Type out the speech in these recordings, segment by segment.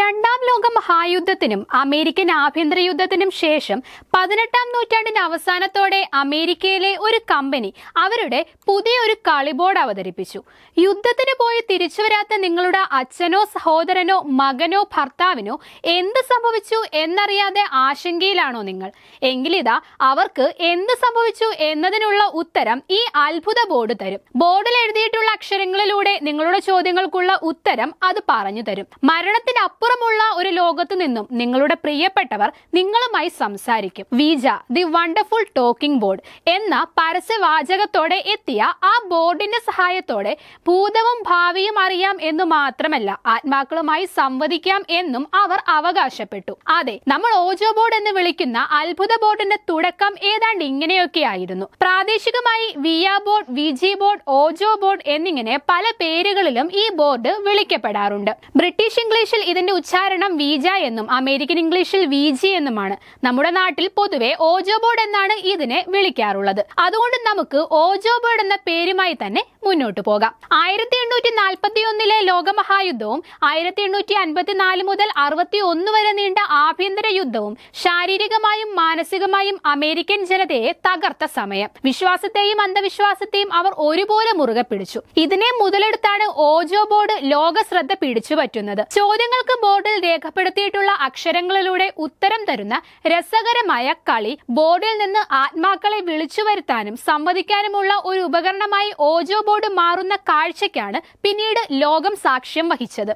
രണ്ടാം ലോക മഹായുദ്ധത്തിനും അമേരിക്കൻ ആഭ്യന്തര യുദ്ധത്തിനും ശേഷം പതിനെട്ടാം നൂറ്റാണ്ടിന്റെ അവസാനത്തോടെ അമേരിക്കയിലെ ഒരു കമ്പനി അവരുടെ പുതിയ ഒരു കളിബോർഡ് അവതരിപ്പിച്ചു യുദ്ധത്തിന് പോയി തിരിച്ചു വരാത്ത നിങ്ങളുടെ അച്ഛനോ സഹോദരനോ മകനോ ഭർത്താവിനോ എന്ത് സംഭവിച്ചു എന്നറിയാതെ ആശങ്കയിലാണോ നിങ്ങൾ എങ്കിലിതാ അവർക്ക് എന്ത് സംഭവിച്ചു എന്നതിനുള്ള ഉത്തരം ഈ അത്ഭുത ബോർഡ് തരും ബോർഡിൽ എഴുതിയിട്ടുള്ള അക്ഷരങ്ങളിലൂടെ നിങ്ങളുടെ ചോദ്യങ്ങൾക്കുള്ള ഉത്തരം അത് പറഞ്ഞു തരും മരണത്തിനപ്പുറം അപ്പുറമുള്ള ഒരു ലോകത്ത് നിന്നും നിങ്ങളുടെ പ്രിയപ്പെട്ടവർ നിങ്ങളുമായി സംസാരിക്കും വിജ ദി വണ്ടർഫുൾ ടോക്കിംഗ് ബോർഡ് എന്ന പരസ്യവാചകത്തോടെ എത്തിയ ആ ബോർഡിന്റെ സഹായത്തോടെ ഭൂതവും ഭാവിയും അറിയാം എന്ന് മാത്രമല്ല ആത്മാക്കളുമായി സംവദിക്കാം എന്നും അവർ അവകാശപ്പെട്ടു അതെ നമ്മൾ ഓജോ ബോർഡ് എന്ന് വിളിക്കുന്ന അത്ഭുത ബോർഡിന്റെ തുടക്കം ഏതാണ്ട് ഇങ്ങനെയൊക്കെ ആയിരുന്നു പ്രാദേശികമായി വിയ board weegee board Ouija board എന്നിങ്ങനെ പല പേരുകളിലും ഈ ബോർഡ് വിളിക്കപ്പെടാറുണ്ട് ബ്രിട്ടീഷ് ഇംഗ്ലീഷിൽ ഇതിന്റെ ഉച്ചാരണം വീജ എന്നും അമേരിക്കൻ ഇംഗ്ലീഷിൽ വീജി എന്നുമാണ് നമ്മുടെ നാട്ടിൽ പൊതുവെ ഓജോ ബോർഡ് എന്നാണ് ഇതിനെ വിളിക്കാറുള്ളത് അതുകൊണ്ട് നമുക്ക് ഓജോ ബോർഡ് എന്ന പേരുമായി തന്നെ മുന്നോട്ട് പോകാം ആയിരത്തി എണ്ണൂറ്റി നാൽപ്പത്തി ഒന്നിലെ ലോകമഹായുദ്ധവും ആയിരത്തി എണ്ണൂറ്റി നാല് മുതൽ അറുപത്തി ഒന്ന് വരെ നീണ്ട ആഭ്യന്തര യുദ്ധവും ശാരീരികമായും മാനസികമായും അമേരിക്കൻ ജനതയെ തകർത്ത സമയം വിശ്വാസത്തെയും അന്ധവിശ്വാസത്തെയും അവർ ഒരുപോലെ മുറുകെ പിടിച്ചു ഇതിനെ മുതലെടുത്താണ് ഓജോ ബോർഡ് ലോക ശ്രദ്ധ പിടിച്ചു പറ്റുന്നത് ചോദ്യങ്ങൾക്ക് ബോർഡിൽ രേഖപ്പെടുത്തിയിട്ടുള്ള അക്ഷരങ്ങളിലൂടെ ഉത്തരം തരുന്ന രസകരമായ കളി ബോർഡിൽ നിന്ന് ആത്മാക്കളെ വിളിച്ചു വരുത്താനും സംവദിക്കാനുമുള്ള ഒരു ഉപകരണമായി ഓജോ ബോർഡ് മാറുന്ന കാഴ്ചയ്ക്കാണ് പിന്നീട് ലോകം സാക്ഷ്യം വഹിച്ചത്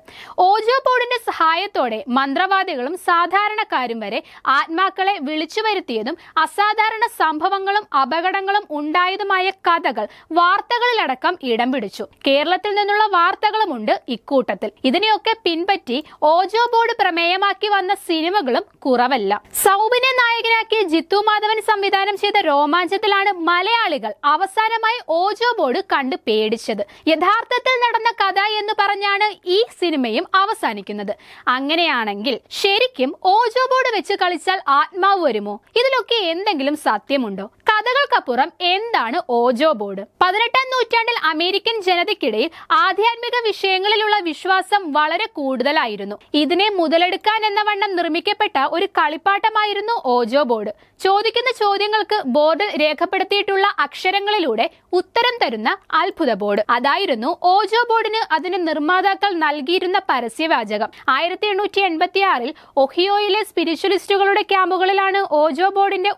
ഓജോ ബോർഡിന്റെ സഹായത്തോടെ മന്ത്രവാദികളും സാധാരണക്കാരും വരെ ആത്മാക്കളെ വിളിച്ചു വരുത്തിയതും അസാധാരണ സംഭവങ്ങളും അപകടങ്ങളും ഉണ്ടായതുമായ കഥകൾ വാർത്തകളിലടക്കം ഇടം പിടിച്ചു കേരളത്തിൽ നിന്നുള്ള വാർത്തകളുമുണ്ട് ഇക്കൂട്ടത്തിൽ ഇതിനെയൊക്കെ പിൻപറ്റി ഓജോ ബോർഡ് പ്രമേയമാക്കി വന്ന സിനിമകളും കുറവല്ല സൗബിനെ നായകനാക്കി ജിത്തു മാധവൻ സംവിധാനം ചെയ്ത രോമാഞ്ചത്തിലാണ് മലയാളികൾ അവസാനമായി ഓജോ ബോർഡ് കണ്ട് പേടിച്ചത് യഥാർത്ഥത്തിൽ നടന്ന കഥ എന്ന് പറഞ്ഞാണ് ഈ സിനിമയും അവസാനിക്കുന്നത് അങ്ങനെയാണെങ്കിൽ ശരിക്കും ഓജോ ബോർഡ് വെച്ച് കളിച്ചാൽ ആത്മാവ് വരുമോ ഇതിലൊക്കെ എന്തെങ്കിലും സത്യമുണ്ടോ കഥകൾക്കപ്പുറം എന്താണ് ഓജോ ബോർഡ് പതിനെട്ടാം നൂറ്റാണ്ടിൽ അമേരിക്കൻ ജനതയ്ക്കിടയിൽ ആധ്യാത്മിക വിഷയങ്ങളിലുള്ള വിശ്വാസം വളരെ കൂടുതലായിരുന്നു ഇതിനെ മുതലെടുക്കാൻ എന്ന വണ്ണം നിർമ്മിക്കപ്പെട്ട ഒരു കളിപ്പാട്ടമായിരുന്നു ഓജോ ബോർഡ് ചോദിക്കുന്ന ചോദ്യങ്ങൾക്ക് ബോർഡിൽ രേഖപ്പെടുത്തിയിട്ടുള്ള അക്ഷരങ്ങളിലൂടെ ഉത്തരം തരുന്ന അത്ഭുത ബോർഡ് അതായിരുന്നു ഓജോ ബോർഡിന് അതിന് നിർമ്മാതാക്കൾ നൽകിയിരുന്ന പരസ്യവാചകം ആയിരത്തി എണ്ണൂറ്റി എൺപത്തി ആറിൽ ഒഹിയോയിലെ സ്പിരിച്വലിസ്റ്റുകളുടെ ക്യാമ്പുകളിലാണ് ഓജോ ബോർഡിന്റെ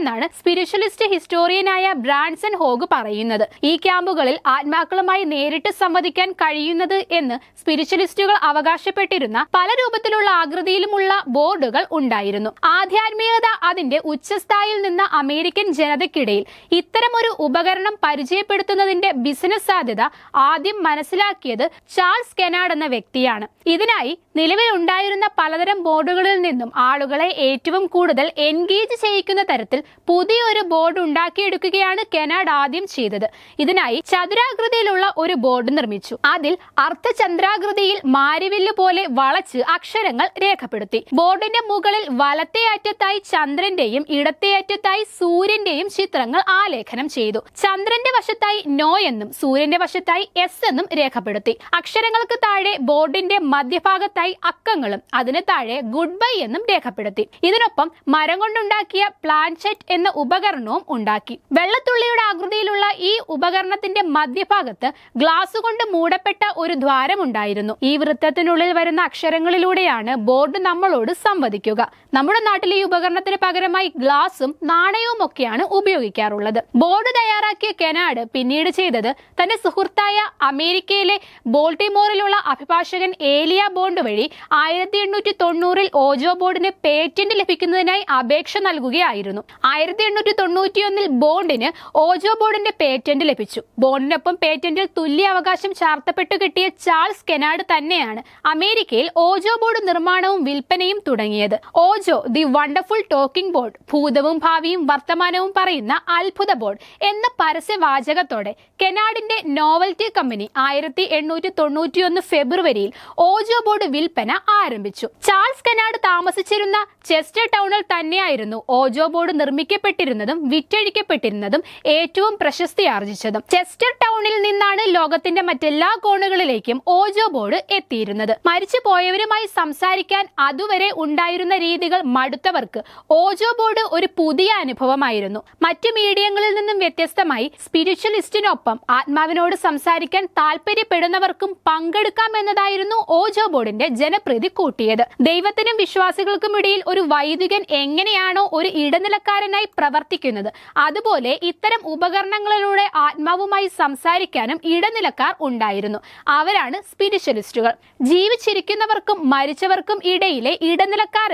എന്നാണ് സ്പിരിച്വലിസ്റ്റ് സയന്റിസ്റ്റ് ഹിസ്റ്റോറിയനായ ബ്രാൻസൺ ഹോഗ് പറയുന്നത് ഈ ക്യാമ്പുകളിൽ ആത്മാക്കളുമായി നേരിട്ട് സംവദിക്കാൻ കഴിയുന്നത് എന്ന് സ്പിരിച്വലിസ്റ്റുകൾ അവകാശപ്പെട്ടിരുന്ന പല രൂപത്തിലുള്ള ആകൃതിയിലുമുള്ള ബോർഡുകൾ ഉണ്ടായിരുന്നു ആധ്യാത്മികത അതിന്റെ ഉച്ചസ്ഥായിൽ നിന്ന് അമേരിക്കൻ ജനതയ്ക്കിടയിൽ ഇത്തരമൊരു ഉപകരണം പരിചയപ്പെടുത്തുന്നതിന്റെ ബിസിനസ് സാധ്യത ആദ്യം മനസ്സിലാക്കിയത് ചാൾസ് കെനാഡ് എന്ന വ്യക്തിയാണ് ഇതിനായി നിലവിലുണ്ടായിരുന്ന പലതരം ബോർഡുകളിൽ നിന്നും ആളുകളെ ഏറ്റവും കൂടുതൽ എൻഗേജ് ചെയ്യിക്കുന്ന തരത്തിൽ പുതിയൊരു ബോർഡ് ഉണ്ടാക്കിയെടുക്കുകയാണ് കെനാഡ് ആദ്യം ചെയ്തത് ഇതിനായി ചതുരാകൃതിയിലുള്ള ഒരു ബോർഡ് നിർമ്മിച്ചു അതിൽ അർദ്ധചന്ദ്രാകൃതിയിൽ മാരിവില്ല് പോലെ വളച്ച് അക്ഷരങ്ങൾ രേഖപ്പെടുത്തി ബോർഡിന്റെ മുകളിൽ വലത്തെ അറ്റത്തായി ചന്ദ്രന്റെയും ഇടത്തെ അറ്റത്തായി സൂര്യന്റെയും ചിത്രങ്ങൾ ആലേഖനം ചെയ്തു ചന്ദ്രന്റെ വശത്തായി നോ എന്നും സൂര്യന്റെ വശത്തായി എസ് എന്നും രേഖപ്പെടുത്തി അക്ഷരങ്ങൾക്ക് താഴെ ബോർഡിന്റെ മധ്യഭാഗത്തായി അക്കങ്ങളും അതിന് താഴെ ഗുഡ് ബൈ എന്നും രേഖപ്പെടുത്തി ഇതിനൊപ്പം മരം കൊണ്ടുണ്ടാക്കിയ പ്ലാൻഷെറ്റ് എന്ന ഉപകരണം ഉപകരണവും ഉണ്ടാക്കി വെള്ളത്തുള്ളിയുടെ ആകൃതിയിലുള്ള ഈ ഉപകരണത്തിന്റെ മധ്യഭാഗത്ത് ഗ്ലാസ് കൊണ്ട് മൂടപ്പെട്ട ഒരു ദ്വാരമുണ്ടായിരുന്നു ഈ വൃത്തത്തിനുള്ളിൽ വരുന്ന അക്ഷരങ്ങളിലൂടെയാണ് ബോർഡ് നമ്മളോട് സംവദിക്കുക നമ്മുടെ നാട്ടിൽ ഈ ഉപകരണത്തിന് പകരമായി ഗ്ലാസും നാണയവും ഒക്കെയാണ് ഉപയോഗിക്കാറുള്ളത് ബോർഡ് തയ്യാറാക്കിയ കെനാഡ് പിന്നീട് ചെയ്തത് തന്റെ സുഹൃത്തായ അമേരിക്കയിലെ ബോൾട്ടിമോറിലുള്ള അഭിഭാഷകൻ ഏലിയ ബോണ്ട് വഴി ആയിരത്തി എണ്ണൂറ്റി തൊണ്ണൂറിൽ ഓജോ ബോർഡിന് പേറ്റന്റ് ലഭിക്കുന്നതിനായി അപേക്ഷ നൽകുകയായിരുന്നു ആയിരത്തി എണ്ണൂറ്റി തൊണ്ണൂറ്റിയൊന്നിൽ ബോണ്ടിന് ഓജോ ബോർഡിന്റെ പേറ്റന്റ് ലഭിച്ചു ബോണ്ടിനൊപ്പം പേറ്റന്റിൽ തുല്യ അവകാശം ചാർത്തപ്പെട്ടു കിട്ടിയ ചാൾസ് കെനാഡ് തന്നെയാണ് അമേരിക്കയിൽ ഓജോ ബോർഡ് നിർമ്മാണവും വിൽപ്പനയും തുടങ്ങിയത് Ouija the wonderful talking board ഭൂതവും ഭാവിയും വർത്തമാനവും പറയുന്ന അത്ഭുത ബോർഡ് എന്ന പരസ്യവാചകത്തോടെ കെനാഡിന്റെ നോവൽറ്റി കമ്പനി ആയിരത്തി എണ്ണൂറ്റി ഒന്ന് ഫെബ്രുവരിയിൽ ഓജോ ബോർഡ് വിൽപ്പന ആരംഭിച്ചു ചാൾസ് കെനാഡ് താമസിച്ചിരുന്ന ചെസ്റ്റർ ടൗണിൽ തന്നെയായിരുന്നു ഓജോ ബോർഡ് നിർമ്മിക്കപ്പെട്ടിരുന്നതും വിറ്റഴിക്കപ്പെട്ടിരുന്നതും ഏറ്റവും പ്രശസ്തി ആർജിച്ചതും ചെസ്റ്റർ ടൗണിൽ നിന്നാണ് ലോകത്തിന്റെ മറ്റെല്ലാ കോണുകളിലേക്കും ഓജോ ബോർഡ് എത്തിയിരുന്നത് മരിച്ചു പോയവരുമായി സംസാരിക്കാൻ അതുവരെ ഉണ്ടായിരുന്ന രീതി പരിപാടികൾ മടുത്തവർക്ക് ഓജോ ബോർഡ് ഒരു പുതിയ അനുഭവമായിരുന്നു മറ്റു മീഡിയങ്ങളിൽ നിന്നും വ്യത്യസ്തമായി സ്പിരിച്വലിസ്റ്റിനൊപ്പം ആത്മാവിനോട് സംസാരിക്കാൻ താല്പര്യപ്പെടുന്നവർക്കും പങ്കെടുക്കാം എന്നതായിരുന്നു ഓജോ ബോർഡിന്റെ ജനപ്രീതി കൂട്ടിയത് ദൈവത്തിനും വിശ്വാസികൾക്കും ഇടയിൽ ഒരു വൈദികൻ എങ്ങനെയാണോ ഒരു ഇടനിലക്കാരനായി പ്രവർത്തിക്കുന്നത് അതുപോലെ ഇത്തരം ഉപകരണങ്ങളിലൂടെ ആത്മാവുമായി സംസാരിക്കാനും ഇടനിലക്കാർ ഉണ്ടായിരുന്നു അവരാണ് സ്പിരിച്വലിസ്റ്റുകൾ ജീവിച്ചിരിക്കുന്നവർക്കും മരിച്ചവർക്കും ഇടയിലെ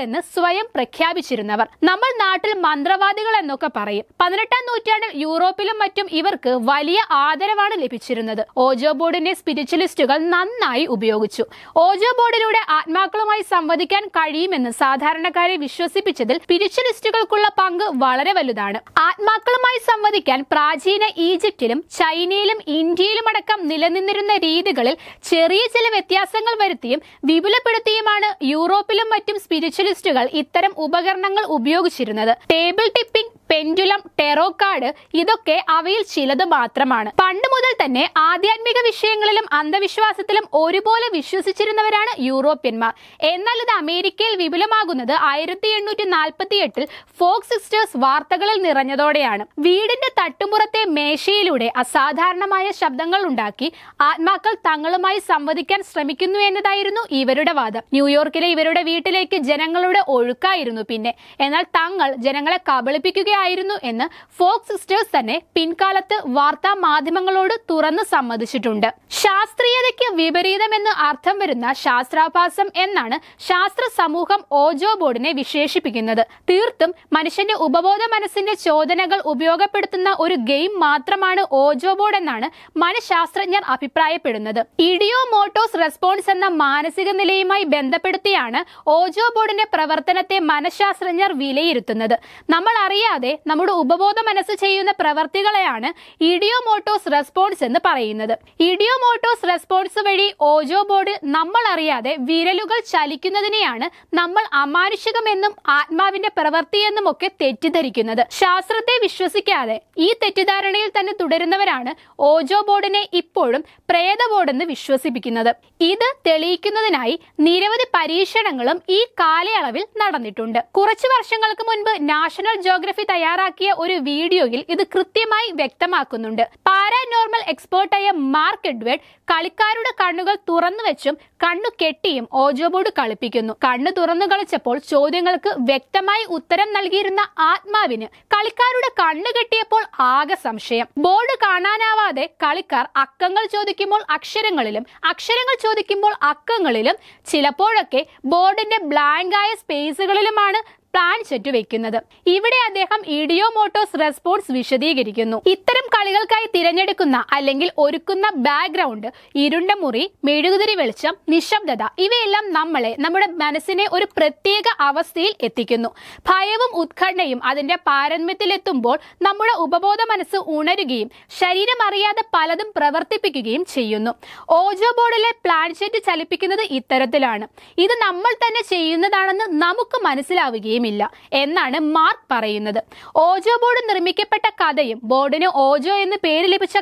എന്ന് സ്വ സ്വയം പ്രഖ്യാപിച്ചിരുന്നവർ നമ്മൾ നാട്ടിൽ മന്ത്രവാദികൾ എന്നൊക്കെ പറയും പതിനെട്ടാം നൂറ്റാണ്ടിൽ യൂറോപ്പിലും മറ്റും ഇവർക്ക് വലിയ ആദരവാണ് ലഭിച്ചിരുന്നത് ഓജോ ബോർഡിന്റെ സ്പിരിച്വലിസ്റ്റുകൾ നന്നായി ഉപയോഗിച്ചു ഓജോ ബോർഡിലൂടെ ആത്മാക്കളുമായി സംവദിക്കാൻ കഴിയുമെന്ന് സാധാരണക്കാരെ വിശ്വസിപ്പിച്ചതിൽ സ്പിരിച്വലിസ്റ്റുകൾക്കുള്ള പങ്ക് വളരെ വലുതാണ് ആത്മാക്കളുമായി സംവദിക്കാൻ പ്രാചീന ഈജിപ്തിലും ചൈനയിലും ഇന്ത്യയിലും അടക്കം നിലനിന്നിരുന്ന രീതികളിൽ ചെറിയ ചില വ്യത്യാസങ്ങൾ വരുത്തിയും വിപുലപ്പെടുത്തിയുമാണ് യൂറോപ്പിലും മറ്റും സ്പിരിച്വലിസ്റ്റുകൾ ഇത്തരം ഉപകരണങ്ങൾ ഉപയോഗിച്ചിരുന്നത് table tipping pendulum tarot card ഇതൊക്കെ അവയിൽ ചിലത് മാത്രമാണ് പണ്ട് മുതൽ തന്നെ ആധ്യാത്മിക വിഷയങ്ങളിലും അന്ധവിശ്വാസത്തിലും ഒരുപോലെ വിശ്വസിച്ചിരുന്നവരാണ് യൂറോപ്യന്മാർ എന്നാൽ ഇത് അമേരിക്കയിൽ വിപുലമാകുന്നത് ആയിരത്തി എണ്ണൂറ്റി നാൽപ്പത്തി എട്ടിൽ ഫോക്സ് സിസ്റ്റേഴ്സ് വാർത്തകളിൽ നിറഞ്ഞതോടെയാണ് വീടിന്റെ തട്ടുമുറത്തെ മേശയിലൂടെ അസാധാരണമായ ശബ്ദങ്ങൾ ഉണ്ടാക്കി ആത്മാക്കൾ തങ്ങളുമായി സംവദിക്കാൻ ശ്രമിക്കുന്നു എന്നതായിരുന്നു ഇവരുടെ വാദം ന്യൂയോർക്കിലെ ഇവരുടെ വീട്ടിലേക്ക് ജനങ്ങളുടെ ഒഴുക്കായിരുന്നു പിന്നെ എന്നാൽ തങ്ങൾ ജനങ്ങളെ കബളിപ്പിക്കുകയായിരുന്നു ഉണ്ടായിരുന്നു എന്ന് ഫോക്സ് സിസ്റ്റേഴ്സ് തന്നെ പിൻകാലത്ത് വാർത്താ മാധ്യമങ്ങളോട് തുറന്ന് സമ്മതിച്ചിട്ടുണ്ട് ശാസ്ത്രീയതയ്ക്ക് വിപരീതമെന്ന് അർത്ഥം വരുന്ന ശാസ്ത്രാഭാസം എന്നാണ് ശാസ്ത്ര സമൂഹം ഓജോ ബോർഡിനെ വിശേഷിപ്പിക്കുന്നത് തീർത്തും മനുഷ്യന്റെ ഉപബോധ മനസ്സിന്റെ ചോദനകൾ ഉപയോഗപ്പെടുത്തുന്ന ഒരു ഗെയിം മാത്രമാണ് ഓജോ ബോർഡ് എന്നാണ് മനഃശാസ്ത്രജ്ഞർ അഭിപ്രായപ്പെടുന്നത് ഇഡിയോ മോട്ടോസ് റെസ്പോൺസ് എന്ന മാനസിക നിലയുമായി ബന്ധപ്പെടുത്തിയാണ് ഓജോ ബോർഡിന്റെ പ്രവർത്തനത്തെ മനഃശാസ്ത്രജ്ഞർ വിലയിരുത്തുന്നത് നമ്മൾ അറിയാതെ കൂടാതെ നമ്മുടെ ഉപബോധ മനസ്സ് ചെയ്യുന്ന പ്രവർത്തികളെയാണ് ഇഡിയോമോട്ടോസ് റെസ്പോൺസ് എന്ന് പറയുന്നത് ഇഡിയോമോട്ടോസ് റെസ്പോൺസ് വഴി ഓജോ ബോർഡ് നമ്മൾ അറിയാതെ വിരലുകൾ ചലിക്കുന്നതിനെയാണ് നമ്മൾ അമാനുഷികമെന്നും ആത്മാവിന്റെ പ്രവൃത്തിയെന്നും ഒക്കെ തെറ്റിദ്ധരിക്കുന്നത് ശാസ്ത്രത്തെ വിശ്വസിക്കാതെ ഈ തെറ്റിദ്ധാരണയിൽ തന്നെ തുടരുന്നവരാണ് ഓജോ ബോർഡിനെ ഇപ്പോഴും പ്രേത ബോർഡെന്ന് വിശ്വസിപ്പിക്കുന്നത് ഇത് തെളിയിക്കുന്നതിനായി നിരവധി പരീക്ഷണങ്ങളും ഈ കാലയളവിൽ നടന്നിട്ടുണ്ട് കുറച്ചു വർഷങ്ങൾക്ക് മുൻപ് നാഷണൽ ജോഗ്രഫി തയ്യാറാക്കിയ ഒരു വീഡിയോയിൽ ഇത് കൃത്യമായി വ്യക്തമാക്കുന്നുണ്ട് പാരാനോർമൽ എക്സ്പേർട്ടായ മാർക്ക് എഡ്വേർഡ് കളിക്കാരുടെ കണ്ണുകൾ തുറന്നു വെച്ചും കണ്ണു കെട്ടിയും ഓജോബോർഡ് കളിപ്പിക്കുന്നു കണ്ണു തുറന്നു കളിച്ചപ്പോൾ ചോദ്യങ്ങൾക്ക് വ്യക്തമായി ഉത്തരം നൽകിയിരുന്ന ആത്മാവിന് കളിക്കാരുടെ കണ്ണു കെട്ടിയപ്പോൾ ആകെ സംശയം ബോർഡ് കാണാനാവാതെ കളിക്കാർ അക്കങ്ങൾ ചോദിക്കുമ്പോൾ അക്ഷരങ്ങളിലും അക്ഷരങ്ങൾ ചോദിക്കുമ്പോൾ അക്കങ്ങളിലും ചിലപ്പോഴൊക്കെ ബോർഡിന്റെ ബ്ലാങ്കായ സ്പേസുകളിലുമാണ് പ്ലാൻ പ്ലാൻസെറ്റ് വെക്കുന്നത് ഇവിടെ അദ്ദേഹം ഇഡിയോ മോട്ടോസ് റെസ്പോൺസ് വിശദീകരിക്കുന്നു ഇത്തരം കളികൾക്കായി തിരഞ്ഞെടുക്കുന്ന അല്ലെങ്കിൽ ഒരുക്കുന്ന ബാക്ക്ഗ്രൗണ്ട് ഇരുണ്ട മുറി മെഴുകുതിരി വെളിച്ചം നിശബ്ദത ഇവയെല്ലാം നമ്മളെ നമ്മുടെ മനസ്സിനെ ഒരു പ്രത്യേക അവസ്ഥയിൽ എത്തിക്കുന്നു ഭയവും ഉത്കണ്ഠയും അതിന്റെ പാരമ്യത്തിലെത്തുമ്പോൾ നമ്മുടെ ഉപബോധ മനസ്സ് ഉണരുകയും ശരീരം അറിയാതെ പലതും പ്രവർത്തിപ്പിക്കുകയും ചെയ്യുന്നു ഓജോ ബോർഡിലെ പ്ലാൻഷെറ്റ് ചലിപ്പിക്കുന്നത് ഇത്തരത്തിലാണ് ഇത് നമ്മൾ തന്നെ ചെയ്യുന്നതാണെന്ന് നമുക്ക് മനസ്സിലാവുകയും കാര്യമില്ല എന്നാണ് മാർക്ക് പറയുന്നത് ഓജോ ബോർഡ് നിർമ്മിക്കപ്പെട്ട കഥയും ബോർഡിന് ഓജോ എന്ന് പേര് ലഭിച്ച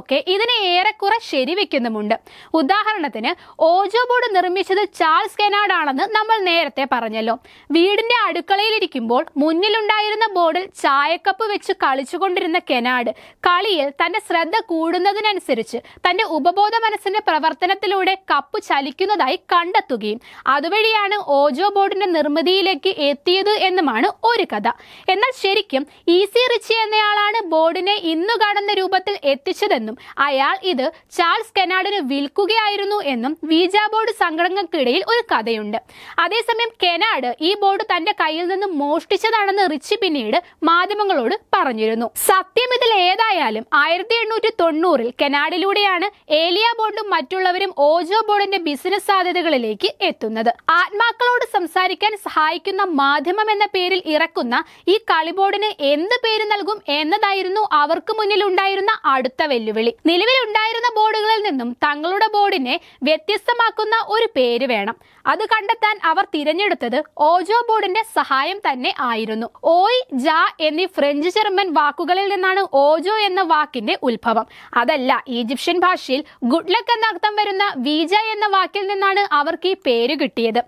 ഒക്കെ ഇതിനെ ഏറെക്കുറെ ശരിവെക്കുന്നുമുണ്ട് ഉദാഹരണത്തിന് ഓജോ ബോർഡ് നിർമ്മിച്ചത് ചാൾസ് കെനാഡാണെന്ന് നമ്മൾ നേരത്തെ പറഞ്ഞല്ലോ വീടിന്റെ അടുക്കളയിലിരിക്കുമ്പോൾ മുന്നിലുണ്ടായിരുന്ന ബോർഡിൽ ചായക്കപ്പ് വെച്ച് കളിച്ചുകൊണ്ടിരുന്ന കെനാഡ് കളിയിൽ തന്റെ ശ്രദ്ധ കൂടുന്നതിനനുസരിച്ച് തന്റെ ഉപബോധ മനസ്സിന്റെ പ്രവർത്തനത്തിലൂടെ കപ്പ് ചലിക്കുന്നതായി കണ്ടെത്തുകയും അതുവഴിയാണ് ഓജോ ബോർഡിന്റെ നിർമ്മിതിയിലേക്ക് എത്തിയത് സ്ഥാപിച്ചത് എന്നുമാണ് ഒരു കഥ എന്നാൽ ശരിക്കും ഈസി e റിച്ചി എന്നയാളാണ് ബോർഡിനെ ഇന്നു കാണുന്ന രൂപത്തിൽ എത്തിച്ചതെന്നും അയാൾ ഇത് ചാൾസ് കെനാഡിന് വിൽക്കുകയായിരുന്നു എന്നും വിജ ബോർഡ് സംഘടനകൾക്കിടയിൽ ഒരു കഥയുണ്ട് അതേസമയം കെനാഡ് ഈ ബോർഡ് തന്റെ കയ്യിൽ നിന്ന് മോഷ്ടിച്ചതാണെന്ന് റിച്ചി പിന്നീട് മാധ്യമങ്ങളോട് പറഞ്ഞിരുന്നു സത്യം ഇതിൽ ഏതായാലും ആയിരത്തി എണ്ണൂറ്റി തൊണ്ണൂറിൽ കെനാഡിലൂടെയാണ് ഏലിയ ബോർഡും മറ്റുള്ളവരും ഓജോ ബോർഡിന്റെ ബിസിനസ് സാധ്യതകളിലേക്ക് എത്തുന്നത് ആത്മാക്കളോട് സംസാരിക്കാൻ സഹായിക്കുന്ന മാധ്യമ കുടുംബം എന്ന പേരിൽ ഇറക്കുന്ന ഈ കളിബോർഡിന് എന്ത് പേര് നൽകും എന്നതായിരുന്നു അവർക്ക് മുന്നിൽ ഉണ്ടായിരുന്ന അടുത്ത വെല്ലുവിളി നിലവിലുണ്ടായിരുന്ന ബോർഡുകളിൽ നിന്നും തങ്ങളുടെ ബോർഡിനെ വ്യത്യസ്തമാക്കുന്ന ഒരു പേര് വേണം അത് കണ്ടെത്താൻ അവർ തിരഞ്ഞെടുത്തത് ഓജോ ബോർഡിന്റെ സഹായം തന്നെ ആയിരുന്നു ഓയ് ജ എന്നീ ഫ്രഞ്ച് ജർമ്മൻ വാക്കുകളിൽ നിന്നാണ് ഓജോ എന്ന വാക്കിന്റെ ഉത്ഭവം അതല്ല ഈജിപ്ഷ്യൻ ഭാഷയിൽ ഗുഡ് ലക്ക് എന്ന അർത്ഥം വരുന്ന വീജ എന്ന വാക്കിൽ നിന്നാണ് അവർക്ക് ഈ പേര് കിട്ടിയത്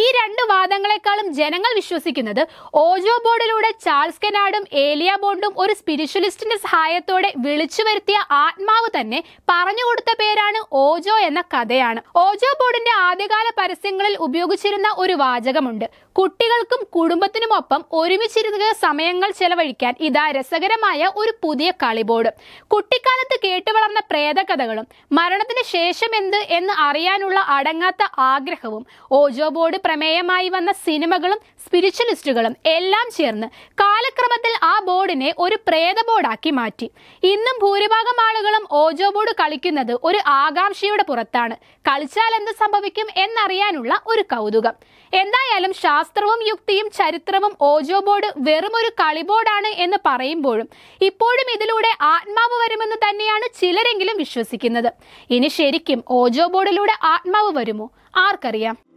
ഈ രണ്ട് വാദങ്ങളെക്കാളും ജനങ്ങൾ വിശ്വസിക്കും വിശ്വസിക്കുന്നത് ഓജോ ബോർഡിലൂടെ ചാൾസ് കെനാഡും ഏലിയ ബോണ്ടും ഒരു സ്പിരിച്വലിസ്റ്റിന്റെ സഹായത്തോടെ വിളിച്ചു വരുത്തിയ ആത്മാവ് തന്നെ പറഞ്ഞു കൊടുത്ത പേരാണ് ഓജോ എന്ന കഥയാണ് ഓജോ ബോർഡിന്റെ ആദ്യകാല പരസ്യങ്ങളിൽ ഉപയോഗിച്ചിരുന്ന ഒരു വാചകമുണ്ട് കുട്ടികൾക്കും കുടുംബത്തിനുമൊപ്പം ഒരുമിച്ചിരുന്ന സമയങ്ങൾ ചെലവഴിക്കാൻ ഇതാ രസകരമായ ഒരു പുതിയ കളിബോർഡ് കുട്ടിക്കാലത്ത് കേട്ടു വളർന്ന പ്രേതകഥകളും മരണത്തിന് ശേഷം എന്ത് എന്ന് അറിയാനുള്ള അടങ്ങാത്ത ആഗ്രഹവും ഓജോ ബോർഡ് പ്രമേയമായി വന്ന സിനിമകളും സ്പിരിച്വൽ സ്പെഷ്യലിസ്റ്റുകളും എല്ലാം ചേർന്ന് കാലക്രമത്തിൽ ആ ബോർഡിനെ ഒരു പ്രേത ബോർഡാക്കി മാറ്റി ഇന്നും ഭൂരിഭാഗം ആളുകളും ഓജോ ബോർഡ് കളിക്കുന്നത് ഒരു ആകാംക്ഷയുടെ പുറത്താണ് കളിച്ചാൽ എന്ത് സംഭവിക്കും എന്നറിയാനുള്ള ഒരു കൗതുകം എന്തായാലും ശാസ്ത്രവും യുക്തിയും ചരിത്രവും ഓജോ ബോർഡ് വെറും കളി കളിബോർഡാണ് എന്ന് പറയുമ്പോഴും ഇപ്പോഴും ഇതിലൂടെ ആത്മാവ് വരുമെന്ന് തന്നെയാണ് ചിലരെങ്കിലും വിശ്വസിക്കുന്നത് ഇനി ശരിക്കും ഓജോ ബോർഡിലൂടെ ആത്മാവ് വരുമോ ആർക്കറിയാം